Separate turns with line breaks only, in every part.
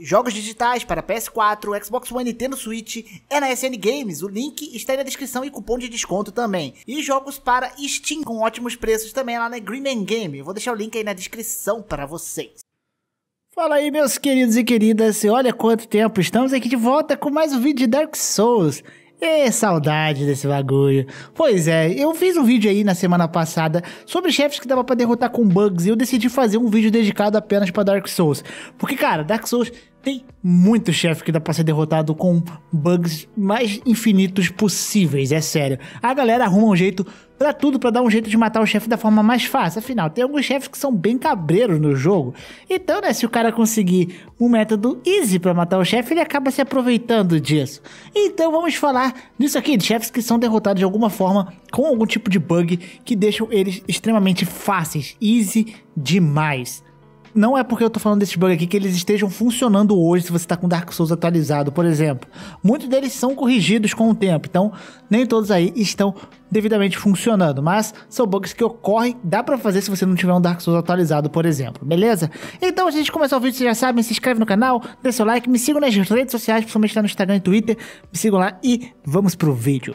Jogos digitais para PS4, Xbox One, Nintendo Switch é na SN Games. O link está aí na descrição e cupom de desconto também. E jogos para Steam com ótimos preços também lá na Green Game. vou deixar o link aí na descrição para vocês. Fala aí, meus queridos e queridas. Olha quanto tempo estamos aqui de volta com mais um vídeo de Dark Souls. E saudade desse bagulho. Pois é, eu fiz um vídeo aí na semana passada sobre chefes que dava para derrotar com bugs e eu decidi fazer um vídeo dedicado apenas para Dark Souls. Porque cara, Dark Souls tem muito chefe que dá pra ser derrotado com bugs mais infinitos possíveis, é sério. A galera arruma um jeito para tudo para dar um jeito de matar o chefe da forma mais fácil. Afinal, tem alguns chefes que são bem cabreiros no jogo. Então, né, se o cara conseguir um método easy para matar o chefe, ele acaba se aproveitando disso. Então, vamos falar disso aqui, de chefes que são derrotados de alguma forma com algum tipo de bug que deixam eles extremamente fáceis, easy demais não é porque eu tô falando desses bugs aqui que eles estejam funcionando hoje se você tá com Dark Souls atualizado, por exemplo. Muitos deles são corrigidos com o tempo, então nem todos aí estão devidamente funcionando, mas são bugs que ocorrem, dá para fazer se você não tiver um Dark Souls atualizado, por exemplo, beleza? Então a gente começa o vídeo, vocês já sabem, se inscreve no canal, dê seu like, me sigam nas redes sociais, principalmente lá no Instagram e Twitter, me sigam lá e vamos pro vídeo.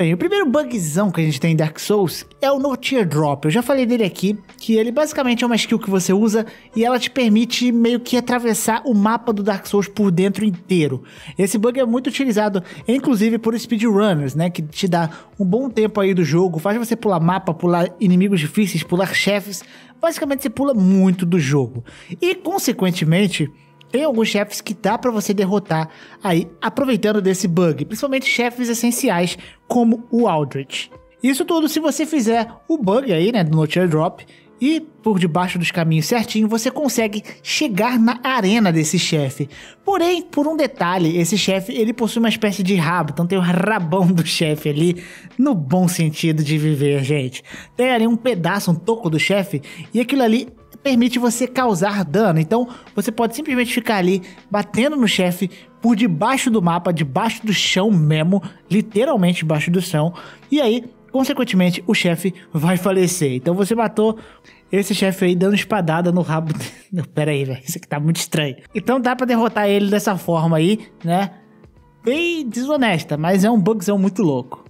Bem, O primeiro bugzão que a gente tem em Dark Souls é o No Teardrop. Eu já falei dele aqui, que ele basicamente é uma skill que você usa e ela te permite meio que atravessar o mapa do Dark Souls por dentro inteiro. Esse bug é muito utilizado, inclusive por speedrunners, né? Que te dá um bom tempo aí do jogo, faz você pular mapa, pular inimigos difíceis, pular chefes. Basicamente, você pula muito do jogo. E, consequentemente, tem alguns chefes que dá para você derrotar aí, aproveitando desse bug, principalmente chefes essenciais como o Aldrich. Isso tudo se você fizer o bug aí, né, do Notch Drop e por debaixo dos caminhos certinho, você consegue chegar na arena desse chefe. Porém, por um detalhe, esse chefe ele possui uma espécie de rabo, então tem o rabão do chefe ali, no bom sentido de viver, gente. Tem ali um pedaço, um toco do chefe, e aquilo ali permite você causar dano. Então, você pode simplesmente ficar ali batendo no chefe por debaixo do mapa, debaixo do chão mesmo, literalmente debaixo do chão, e aí, consequentemente, o chefe vai falecer. Então, você matou esse chefe aí dando espadada no rabo. Não, pera aí, velho, isso aqui tá muito estranho. Então, dá para derrotar ele dessa forma aí, né? Bem desonesta, mas é um bugzão muito louco.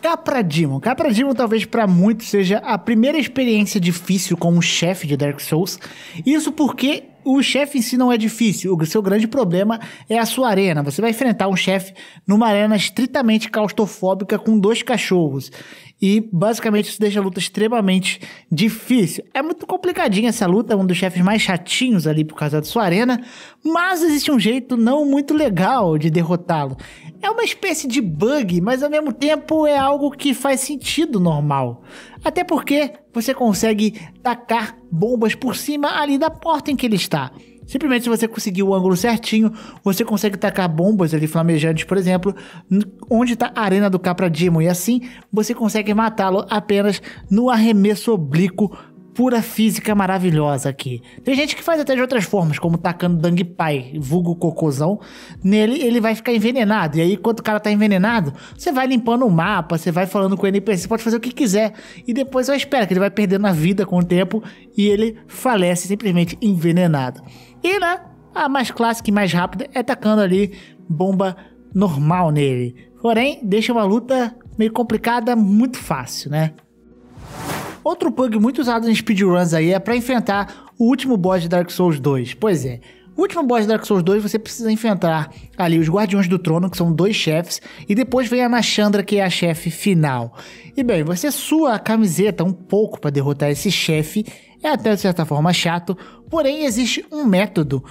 Capra Demon. Capra Dimon, talvez para muitos seja a primeira experiência difícil com um chefe de Dark Souls. Isso porque o chefe em si não é difícil. O seu grande problema é a sua arena. Você vai enfrentar um chefe numa arena estritamente claustrofóbica com dois cachorros. E basicamente isso deixa a luta extremamente difícil. É muito complicadinha essa luta, é um dos chefes mais chatinhos ali por causa da sua arena, mas existe um jeito não muito legal de derrotá-lo. É uma espécie de bug, mas ao mesmo tempo é algo que faz sentido normal. Até porque você consegue tacar bombas por cima ali da porta em que ele está. Simplesmente se você conseguir o ângulo certinho, você consegue tacar bombas ali flamejantes, por exemplo, onde está a arena do Capra Demon, e assim você consegue matá-lo apenas no arremesso oblíquo pura física maravilhosa aqui. Tem gente que faz até de outras formas, como tacando Dang Pai, vulgo cocôzão, nele ele vai ficar envenenado. E aí, quando o cara tá envenenado, você vai limpando o mapa, você vai falando com o NPC, pode fazer o que quiser. E depois eu espero que ele vai perdendo a vida com o tempo e ele falece simplesmente envenenado. E, né, a mais clássica e mais rápida é tacando ali bomba normal nele. Porém, deixa uma luta meio complicada, muito fácil, né? Outro bug muito usado em speedruns aí é para enfrentar o último boss de Dark Souls 2. Pois é, o último boss de Dark Souls 2 você precisa enfrentar ali os Guardiões do Trono, que são dois chefes, e depois vem a Nashandra, que é a chefe final. E bem, você sua a camiseta um pouco para derrotar esse chefe, é até de certa forma chato, porém existe um método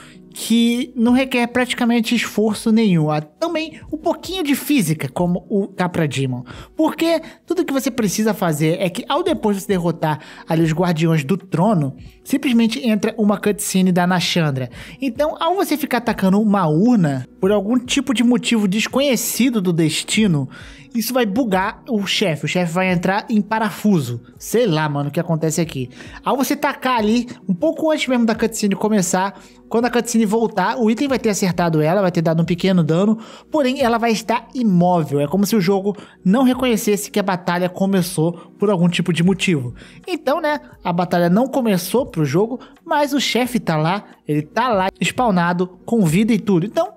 que não requer praticamente esforço nenhum. Há também um pouquinho de física, como o Capra Demon. Porque tudo que você precisa fazer é que ao depois de você derrotar ali os Guardiões do Trono, simplesmente entra uma cutscene da Anachandra. Então, ao você ficar atacando uma urna, por algum tipo de motivo desconhecido do destino, isso vai bugar o chefe. O chefe vai entrar em parafuso. Sei lá, mano, o que acontece aqui. Ao você tacar ali, um pouco antes mesmo da cutscene começar, quando a cutscene voltar, o item vai ter acertado ela, vai ter dado um pequeno dano, porém ela vai estar imóvel. É como se o jogo não reconhecesse que a batalha começou por algum tipo de motivo. Então, né, a batalha não começou pro jogo, mas o chefe tá lá, ele tá lá, spawnado, com vida e tudo. Então,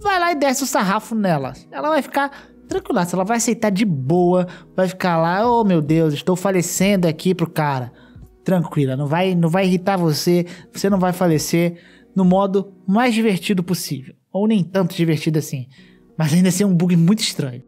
vai lá e desce o sarrafo nela. Ela vai ficar se Ela vai aceitar de boa, vai ficar lá, oh meu Deus, estou falecendo aqui pro cara. Tranquila, não vai, não vai irritar você, você não vai falecer no modo mais divertido possível. Ou nem tanto divertido assim, mas ainda assim é um bug muito estranho.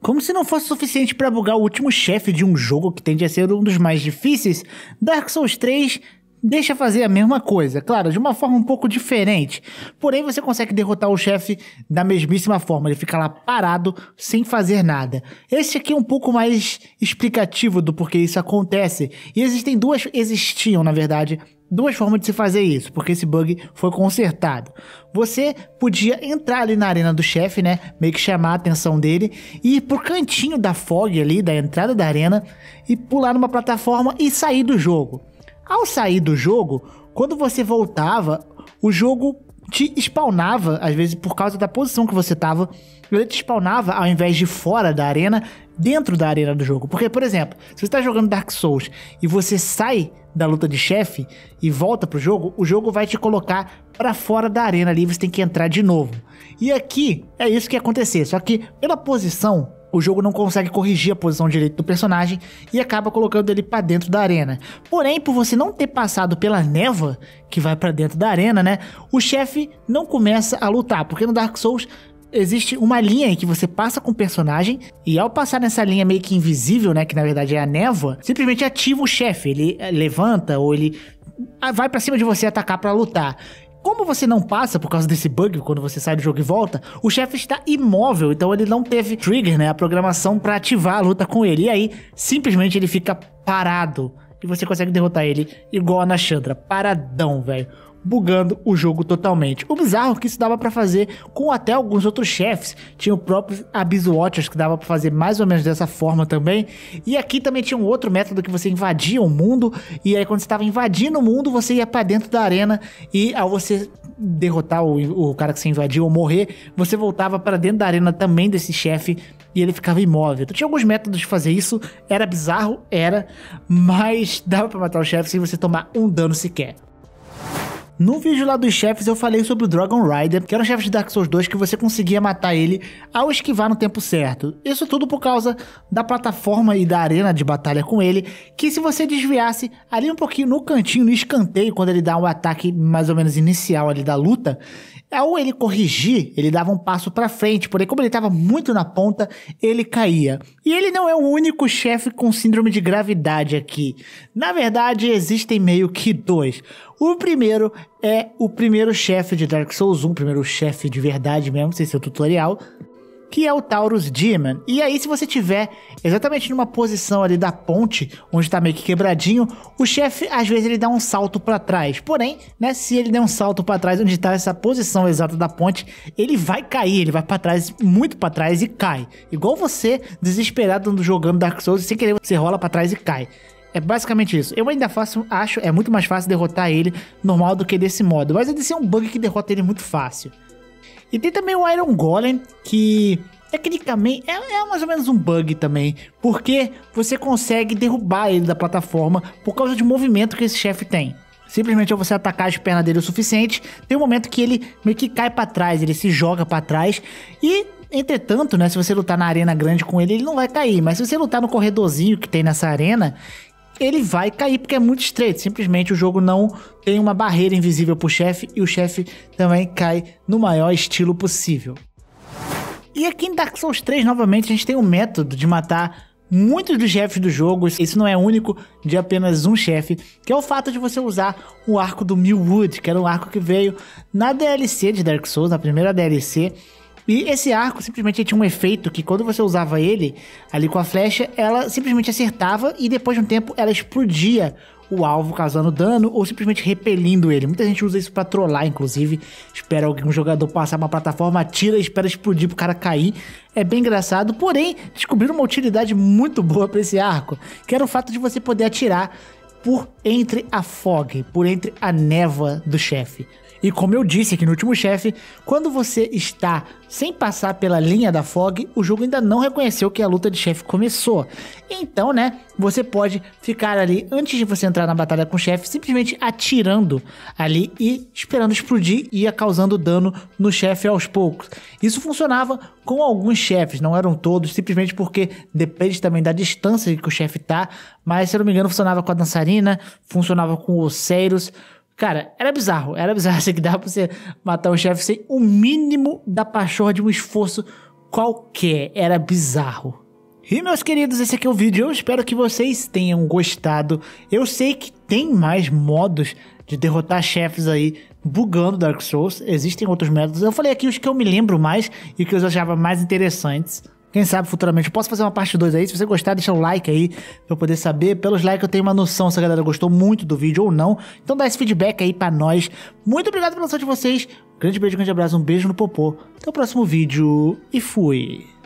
Como se não fosse suficiente para bugar o último chefe de um jogo que tende a ser um dos mais difíceis, Dark Souls 3 deixa fazer a mesma coisa, claro, de uma forma um pouco diferente. Porém, você consegue derrotar o chefe da mesmíssima forma, ele fica lá parado sem fazer nada. Esse aqui é um pouco mais explicativo do porquê isso acontece. E existem duas, existiam na verdade, duas formas de se fazer isso, porque esse bug foi consertado. Você podia entrar ali na arena do chefe, né? Meio que chamar a atenção dele e ir pro cantinho da fog ali, da entrada da arena, e pular numa plataforma e sair do jogo. Ao sair do jogo, quando você voltava, o jogo te spawnava, às vezes por causa da posição que você tava, ele te spawnava ao invés de fora da arena, dentro da arena do jogo. Porque, por exemplo, se você tá jogando Dark Souls e você sai da luta de chefe e volta pro jogo, o jogo vai te colocar para fora da arena ali, você tem que entrar de novo. E aqui é isso que ia acontecer, só que pela posição o jogo não consegue corrigir a posição direita do personagem e acaba colocando ele para dentro da arena. Porém, por você não ter passado pela névoa que vai para dentro da arena, né? O chefe não começa a lutar, porque no Dark Souls existe uma linha em que você passa com o personagem e ao passar nessa linha meio que invisível, né, que na verdade é a névoa, simplesmente ativa o chefe, ele eh, levanta ou ele ah, vai para cima de você atacar para lutar. Como você não passa por causa desse bug quando você sai do jogo e volta, o chefe está imóvel, então ele não teve trigger, né, a programação para ativar a luta com ele. E aí, simplesmente ele fica parado e você consegue derrotar ele igual a Anaxandra. paradão, velho bugando o jogo totalmente. O bizarro é que isso dava para fazer com até alguns outros chefes. Tinha o próprio Abyss Watchers que dava para fazer mais ou menos dessa forma também. E aqui também tinha um outro método que você invadia o mundo e aí quando você estava invadindo o mundo, você ia para dentro da arena e ao você derrotar o, o cara que você invadiu ou morrer, você voltava para dentro da arena também desse chefe e ele ficava imóvel. Então tinha alguns métodos de fazer isso, era bizarro, era, mas dava para matar o chefe sem você tomar um dano sequer. No vídeo lá dos chefes eu falei sobre o Dragon Rider, que era um chefe de Dark Souls 2 que você conseguia matar ele ao esquivar no tempo certo. Isso tudo por causa da plataforma e da arena de batalha com ele, que se você desviasse ali um pouquinho no cantinho, no escanteio, quando ele dá um ataque mais ou menos inicial ali da luta, ao ele corrigir, ele dava um passo para frente, porém, como ele estava muito na ponta, ele caía. E ele não é o único chefe com síndrome de gravidade aqui. Na verdade, existem meio que dois. O primeiro é o primeiro chefe de Dark Souls 1, o primeiro chefe de verdade mesmo, sem ser o tutorial, que é o Taurus Demon. E aí, se você tiver exatamente numa posição ali da ponte, onde tá meio que quebradinho, o chefe às vezes ele dá um salto para trás. Porém, né, se ele der um salto para trás onde tá essa posição exata da ponte, ele vai cair, ele vai para trás, muito para trás e cai. Igual você, desesperado jogando Dark Souls, sem querer você rola para trás e cai. É basicamente isso. Eu ainda faço, acho, é muito mais fácil derrotar ele normal do que desse modo, mas esse é um bug que derrota ele muito fácil. E tem também o Iron Golem, que tecnicamente é, é, mais ou menos um bug também, porque você consegue derrubar ele da plataforma por causa de movimento que esse chefe tem. Simplesmente ao é você atacar as pernas dele o suficiente, tem um momento que ele meio que cai para trás, ele se joga para trás e Entretanto, né, se você lutar na arena grande com ele, ele não vai cair, mas se você lutar no corredorzinho que tem nessa arena, ele vai cair porque é muito estreito. Simplesmente o jogo não tem uma barreira invisível para o chefe e o chefe também cai no maior estilo possível. E aqui em Dark Souls 3, novamente, a gente tem um método de matar muitos dos chefes do jogo. Isso não é único de apenas um chefe, que é o fato de você usar o arco do Millwood, que era um arco que veio na DLC de Dark Souls, na primeira DLC, e esse arco simplesmente tinha um efeito que quando você usava ele ali com a flecha, ela simplesmente acertava e depois de um tempo ela explodia o alvo causando dano ou simplesmente repelindo ele. Muita gente usa isso para trollar, inclusive. Espera algum jogador passar uma plataforma, atira e espera explodir pro cara cair. É bem engraçado, porém, descobriram uma utilidade muito boa para esse arco, que era o fato de você poder atirar por entre a fog, por entre a névoa do chefe. E como eu disse aqui no último chefe, quando você está sem passar pela linha da fog, o jogo ainda não reconheceu que a luta de chefe começou. Então, né, você pode ficar ali antes de você entrar na batalha com o chefe, simplesmente atirando ali e esperando explodir e ia causando dano no chefe aos poucos. Isso funcionava com alguns chefes, não eram todos, simplesmente porque depende também da distância que o chefe tá, mas se eu não me engano funcionava com a dançarina, funcionava com o Oceiros, Cara, era bizarro, era bizarro. Assim, que dava pra você matar um chefe sem o mínimo da pachorra de um esforço qualquer. Era bizarro. E meus queridos, esse aqui é o vídeo. Eu espero que vocês tenham gostado. Eu sei que tem mais modos de derrotar chefes aí bugando Dark Souls. Existem outros métodos. Eu falei aqui os que eu me lembro mais e que eu achava mais interessantes. Quem sabe futuramente. Eu posso fazer uma parte 2 aí. Se você gostar, deixa o like aí pra eu poder saber. Pelos likes eu tenho uma noção se a galera gostou muito do vídeo ou não. Então dá esse feedback aí pra nós. Muito obrigado pela atenção de vocês. Grande beijo, grande abraço, um beijo no popô. Até o próximo vídeo e fui.